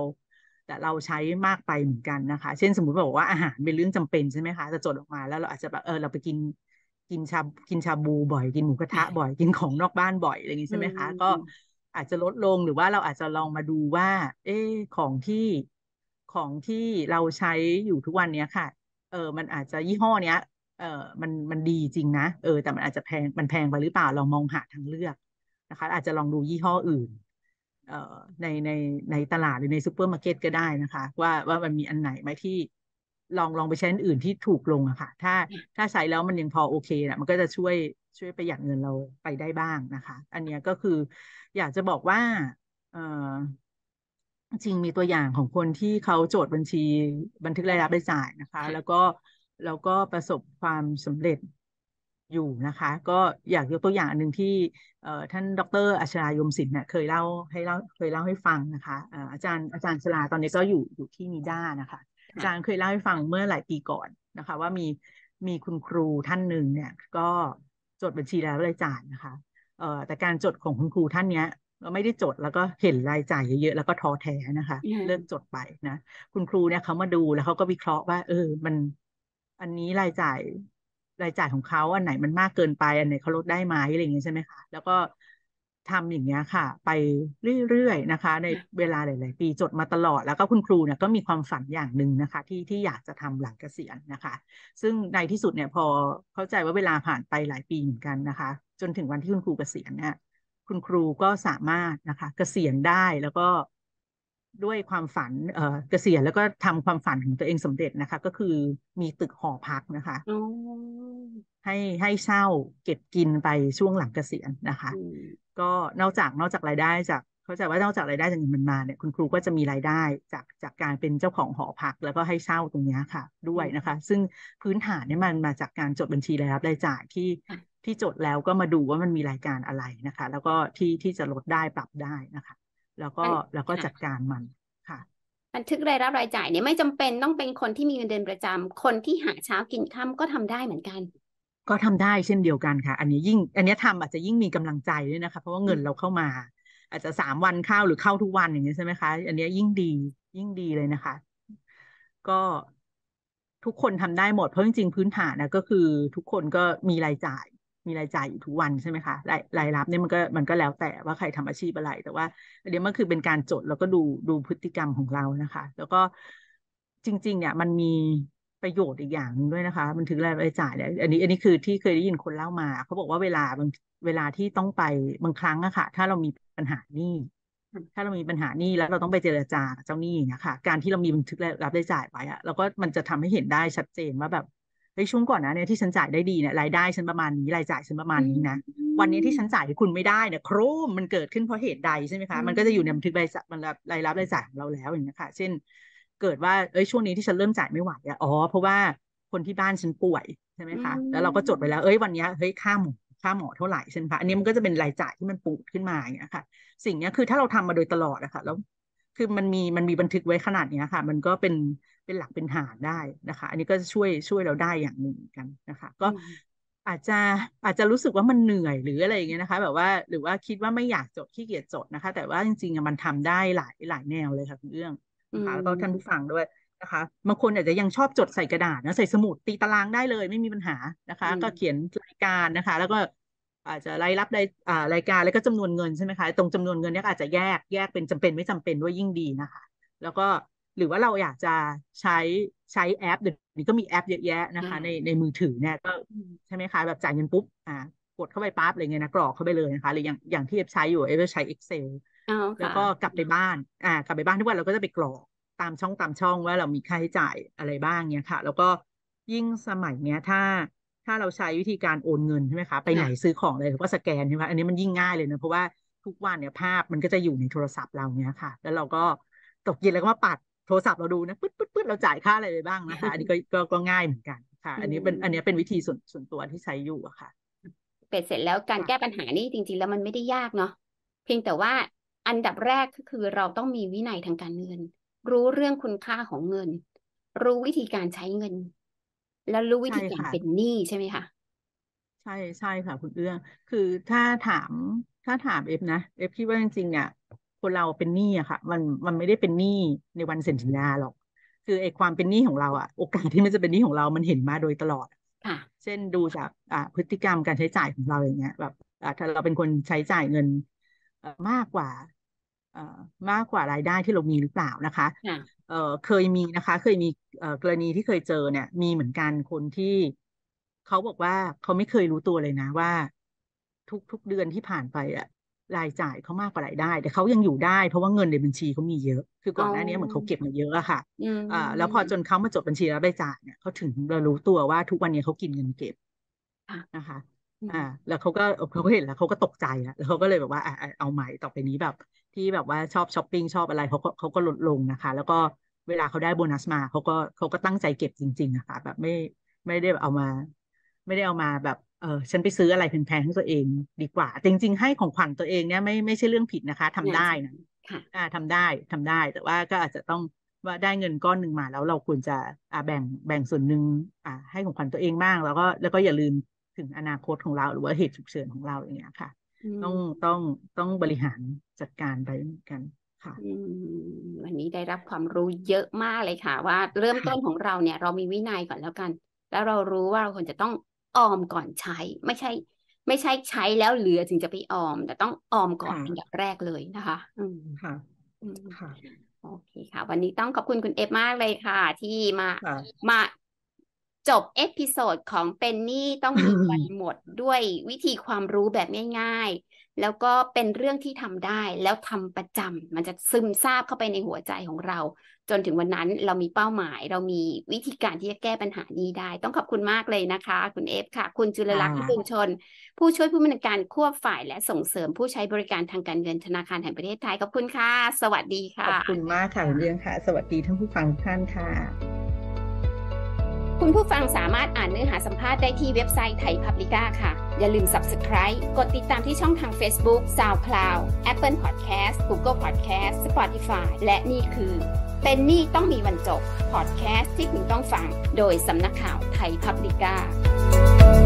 แต่เราใช้มากไปเหมือนกันนะคะ เช่นสมมติบอกว่าอาหารเป็นเรื่องจำเป็นใช่ไหมคะจะจดออกมาแล้วเราอาจจะแบบเออเราไปกินกินชากินชาบูบ่อยกินหมูกระทะบ่อยกินของนอกบ้านบ่อยอะไรอย่างนี้ใช่ไหมคะ ก็อาจจะลดลงหรือว่าเราอาจจะลองมาดูว่า เอ๊ของที่ของที่เราใช้อยู่ทุกวันเนี้ยค่ะเออมันอาจจะยี่ห้อเนี้ยเออมันมันดีจริงนะเออแต่มันอาจจะแพงมันแพงไปหรือเปล่าลองมองหาทางเลือกนะคะ อาจจะลองดูยี่ห้ออื่นในในในตลาดหรือในซูเปอร์มาร์เก็ตก็ได้นะคะ ว่าว่ามันมีอันไหนไหมที่ลองลองไปใช้อันอื่นที่ถูกลงอะค่ะ ถ้าถ้าใช้แล้วมันยังพอโอเคนะมันก็จะช่วยช่วยประหยัดเงินเราไปได้บ้างนะคะ อันนี้ก็คือ อยากจะบอกว่าจริงมีตัวอย่างของคนที่เขาโจทย์บัญชีบันทึกรายรับรายจ่ายนะคะ แล้วก็แล้วก็ประสบความสำเร็จอยู่นะคะ ก็อยากยกตัวอย่างอันหนึ่งที่ท่านดรอัชรายมศิลป์เนี่ยเคยเล่าให้เล่าเคยเล่าให้ฟังนะคะอาจารย์อาจารย์ชลาตอนนี้ก็อยู่อยู่ที่นีด้านะคะ อาจารย์เคยเล่าให้ฟังเมื่อหลายปีก่อนนะคะ ว่ามีมีคุณครูท่านหนึ่งเนี่ย ก็จดบัญชีรายยจ่ายนะคะแต่การจดของคุณครูท่านเนี้ยราไม่ได้จดแล้วก็เห็นรายจ่ายเยอะๆ แล้วก็ท้อแท้นะคะ เริมจดไปนะคุณครูเนี่ยเขามาดูแล้วเขาก็วิเคราะห์ว่า เออมันอันนี้รายจ่ายรายจ่ายของเขาอันไหนมันมากเกินไปอันไหนเขาลดได้ไหมอะไรอย่างนี้ใช่ไหมคะแล้วก็ทำอย่างเงี้ยค่ะ ไปเรื่อยๆนะคะ ในเวลาหลายๆ ปี จดมาตลอดแล้วก็คุณครูเนี่ยก็มีความฝันอย่างหนึ่งนะคะ ที่ที่อยากจะทำหลังเกษียณนะคะ ซึ่งในที่สุดเนี่ยพอเข้าใจว่าเวลาผ่านไปหลายปีเหมือนกันนะคะ จนถึงวันที่คุณครูเกษียณเนี่ยคุณครูก็สามารถนะคะ เกษียณได้แล้วก็ด้วยความฝันเกษียณแล้วก็ทำความฝันของตัวเองสำเร็จนะคะ ก็คือมีตึกหอพักนะคะให้ให้เช่าเก็บกินไปช่วงหลังเกษียณนะคะก็นอกจากนอกจากรายได้จาก เข้าใจว่านอกจากรายได้จากเงินมันมาเนี่ยคุณครูก็จะมีรายได้ จากจากการเป็นเจ้าของหอพักแล้วก็ให้เช่าตรงนี้ค่ะ ด้วยนะคะ ซึ่งพื้นฐานเนี่ยมันมาจากการจดบัญชีรายรับรายจ่ายที่ที่จดแล้วก็มาดูว่ามันมีรายการอะไรนะคะ แล้วก็ที่ที่จะลดได้ปรับได้นะคะแล้วก็แล้วก็จัดการมันค่ะ บันทึกรายรับรายจ่าย เนี่ยไม่จำเป็นต้องเป็นคนที่มีเงินเดือนประจำ คนที่หาเช้ากินค่าก็ทำได้เหมือนกัน ก็ทำได้เช่นเดียวกันค่ะ อันนี้ยิ่ง อันนี้ทำอาจจะยิ่งมีกำลังใจด้วยนะคะเพราะว่าเงินเราเข้ามา อาจจะสามวันเข้า หรือเข้าทุกวันอย่างนี้ใช่ไหมคะอันนี้ยิ่งดียิ่งดีเลยนะคะ ก็ทุกคนทำได้หมด เพราะจริงๆพื้นฐานนะก็คือทุกคนก็มีรายจ่ายมีรายจ่ายอยู่ทุกวันใช่ไหมคะรายรายรับเนี่ยมันก็มันก็แล้วแต่ว่าใครทำอาชีพอะไร แต่ว่าเดี๋ยวมันคือเป็นการจดแล้วก็ดูดูพฤติกรรมของเรานะคะ แล้วก็จริงๆเนี่ย มันมีประโยชน์อีกอย่างด้วยนะคะมันถึงรายจ่ายเนี่ยอันนี้ อันนี้คือที่เคยได้ยินคนเล่ามา เขาบอกว่าเวลาบางเวลาที่ต้องไปบางครั้งอะค่ะถ้าเรามีปัญหานี่ถ้าเรามีปัญหานี่แล้วเราต้องไปเจรจาเจ้าหนี้นียค่ะการที่เรามีบันทึกรับได้จ่ายไว้อะเราก็มันจะทำให้เห็นได้ชัดเจนว่าแบบไอ้ช่วงก่อนนะเนี่ยที่ฉันจ่ายได้ดีเนี่ยรายได้ฉันประมาณนี้รายจ่ายฉันประมาณนี้นะวันนี้ที่ฉันจ่ายที่คุณไม่ได้เนี่ยโครมมันเกิดขึ้นเพราะเหตุใดใช่ไหมคะมันก็จะอยู่ในบันทึกใบยมันรายรับรายจ่ายของเราแล้วอย่างนี้ค่ะเช่นเกิดว่าเอ้ยช่วงนี้ที่ฉันเริ่มจ่ายไม่ไหวอ่ะอ๋อเพราะว่าคนที่บ้านฉันป่วยใช่ไหมคะแล้วเราก็จดไปแล้วเอ้ยวันนี้เฮ้ยค่าหมอค่าหมอเท่าไหร่ใช่ไหมคะอันนี้มันก็จะเป็นรายจ่ายที่มันปูดขึ้นมาอย่างนี้ค่ะ สิ่งนี้คือถ้าเราทำมาโดยตลอดนะคะแล้ว คือมันมีมันมีบันทึกไว้ขนาดนี้ค่ะ มันก็เป็นเป็นหลักเป็นฐานได้นะคะ อันนี้ก็ช่วยช่วยเราได้อย่างหนึ่งกันนะคะ ก็อาจจะอาจจะรู้สึกว่ามันเหนื่อยหรืออะไรอย่างเงี้ยนะคะ แบบว่า หรือว่าคิดว่าไม่อยากจดขี้เกียจจดนะคะ แต่ว่าจริงๆมันทำได้หลายหลายแนวเลยค่ะคุณเอื้องนะคะแล้วก็ท่านผู้ฟังด้วยนะคะบางคนอาจจะยังชอบจดใส่กระดาษนะใส่สมุดตีตารางได้เลยไม่มีปัญหานะคะ ก็เขียนรายการนะคะ แล้วก็ อาจจะรายรับ่ารายการแล้วก็จำนวนเงินใช่ไหมคะตรงจำนวนเงินเนี้ยอาจจะแยกแยก เป็นจำเป็นไม่จำเป็นด้วยยิ่งดีนะคะ แล้วก็หรือว่าเราอยากจะใช้ใช้แอปเดี๋ยวนี้ก็มีแอปเยอะแยะนะคะ ในในมือถือเนี่ยก็ใช่ไหมคะแบบจ่ายเงินปุ๊บอ่ากดเข้าไปปั๊บอะไรเงี้ยนะกรอกเข้าไปเลยนะคะหรืออย่างอย่างที่เอฟใช้อยู่เอฟใช้ Excel แล้วก็กลับไปบ้านอ่ากลับไปบ้านทุกวันเราก็จะไปกรอกตามช่องตามช่องว่าเรามีค่าใช้จ่ายอะไรบ้างเนี่ยค่ะ แล้วก็ยิ่งสมัยเนี้ยถ้าถ้าเราใช้วิธีการโอนเงินใช่ไหมคะไปไหนซื้อของอะไรก็สแกนใช่ไหมอันนี้มันยิ่งง่ายเลยนะเพราะว่าทุกวันเนี่ยภาพมันก็จะอยู่ในโทรศัพท์เราเนี้ยค่ะ แล้วเราก็ตกเย็นแล้วก็มาปัดโทรศัพท์เราดูนะปึ๊ดปึ๊ดปึ๊ดเราจ่ายค่าอะไรไปบ้างนะคะอันนี้ก็ก็ก็ง่ายเหมือนกันค่ะ อันนี้เป็นอันนี้เป็นวิธีส่วนส่วนตัวที่ใช้อยู่อะค่ะ เป็ดเสร็จแล้วการแก้ปัญหานี่จริงๆแล้วมันไม่ได้ยากเนาะเพียงแต่ว่าอันดับแรกก็คือเราต้องมีวินัยทางการเงิน รู้เรื่องคุณค่าของเงิน รู้วิธีการใช้เงิน แล้วรู้วิธีการเป็นหนี้ใช่ไหมคะใช่ใช่ค่ะคุณเอื้องคือถ้าถามถ้าถามเอฟนะเอฟคิดว่าจริงๆเนี่ยคนเราเป็นหนี้อะค่ะมันมันไม่ได้เป็นหนี้ในวันเซ็นสัญญาหรอก คือไอ้ความเป็นหนี้ของเราอะโอกาสที่มันจะเป็นหนี้ของเรามันเห็นมาโดยตลอดค่ะเช่นดูจากอ่า พฤติกรรมการใช้จ่ายของเราอย่างเงี้ยแบบถ้าเราเป็นคนใช้จ่ายเงินมากกว่าเอ่อมากกว่ารายได้ที่เรามีหรือเปล่านะคะเอ่อเคยมีนะคะ เคยมีเอ่อกรณีที่เคยเจอเนี่ยมีเหมือนกันคนที่เขาบอกว่าเขาไม่เคยรู้ตัวเลยนะ ว่า ทุกทุกเดือนที่ผ่านไปอะรายจ่ายเขามากกว่ารายได้ แต่เขายังอยู่ได้เพราะว่าเงินในบัญชีเขามีเยอะ คือก่อนหน้านี้เหมือนเขาเก็บมาเยอะอะค่ะอ่าแล้วพอจนเขามาจดบัญชีแล้วไปจ่ายเนี่ยเขาถึงเรารู้ตัวว่าทุกวันนี้เขากินเงินเก็บนะคะ อ่า แล้วเขาก็เขาก็เห็นแล้วเขาก็ตกใจแล้วเขาก็เลยแบบว่าเอาใหม่ต่อไปนี้แบบ ที่แบบว่าชอบช้อปปิ้งชอบอะไรเขาก็เขาก็ลดลงนะคะ แล้วก็เวลาเขาได้โบนัสมาเขาก็เขาก็ตั้งใจเก็บจริงๆนะคะแบบไม่ไม่ได้เอามา ไม่ได้เอามาแบบเออฉันไปซื้ออะไรแพงๆให้ตัวเองดีกว่า จริงๆ ให้ของขวัญตัวเองเนี่ยไม่ไม่ใช่เรื่องผิดนะคะ ทำได้นะค่ะทำได้ทำได้ แต่ว่าก็อาจจะต้องว่าได้เงินก้อนหนึ่งมาแล้วเราควรจะอ่าแบ่งแบ่งส่วนหนึ่งอ่า ให้ของขวัญตัวเองบ้างแล้วก็แล้วก็อย่าลืมถึงอนาคตของเรา หรือว่าเหตุฉุกเฉินของเราอย่างเงี้ยค่ะต้องต้องต้องบริหารจัดการไปเหมือนกันค่ะ วันนี้ได้รับความรู้เยอะมากเลยค่ะ ว่าเริ่มต้นของเราเนี่ย เรามีวินัยก่อนแล้วกัน แล้วเรารู้ว่าเราควรจะต้องออมก่อนใช้ไม่ใช่ไม่ใช่ใช้แล้วเหลือถึงจะไปออม แต่ต้องออมก่อนเป็นอย่างแรกเลยนะคะ อืมค่ะค่ะ โอเคค่ะ วันนี้ต้องขอบคุณคุณเอฟมากเลยค่ะ ที่มา มาจบเอพิโซดของเป็นนี่ ต้องมีวันหมดด้วยวิธีความรู้แบบง่ายแล้วก็เป็นเรื่องที่ทำได้แล้วทำประจำ มันจะซึมซาบเข้าไปในหัวใจของเรา จนถึงวันนั้นเรามีเป้าหมาย เรามีวิธีการที่จะแก้ปัญหานี้ได้ ต้องขอบคุณมากเลยนะคะ คุณเอฟค่ะ คุณจุลลักษณ์พึงชน ผู้ช่วยผู้บริการควบฝ่ายและส่งเสริมผู้ใช้บริการทางการเงินธนาคาร แห่งประเทศไทยขอบคุณค่ะสวัสดีค่ะขอบคุณมากค่ะเรื่องค่ะ สวัสดีท่านผู้ฟังท่านค่ะคุณผู้ฟังสามารถอ่านเนื้อหาสัมภาษณ์ได้ที่เว็บไซต์ไทยพับลิก้าค่ะ อย่าลืม Subscribe กดติดตามที่ช่องทาง Facebook SoundCloud Apple Podcast Google Podcast Spotify และนี่คือเป็นนี่ต้องมีวันจบพอดแคสต์ที่คุณต้องฟังโดยสำนักข่าวไทยพับลิก้า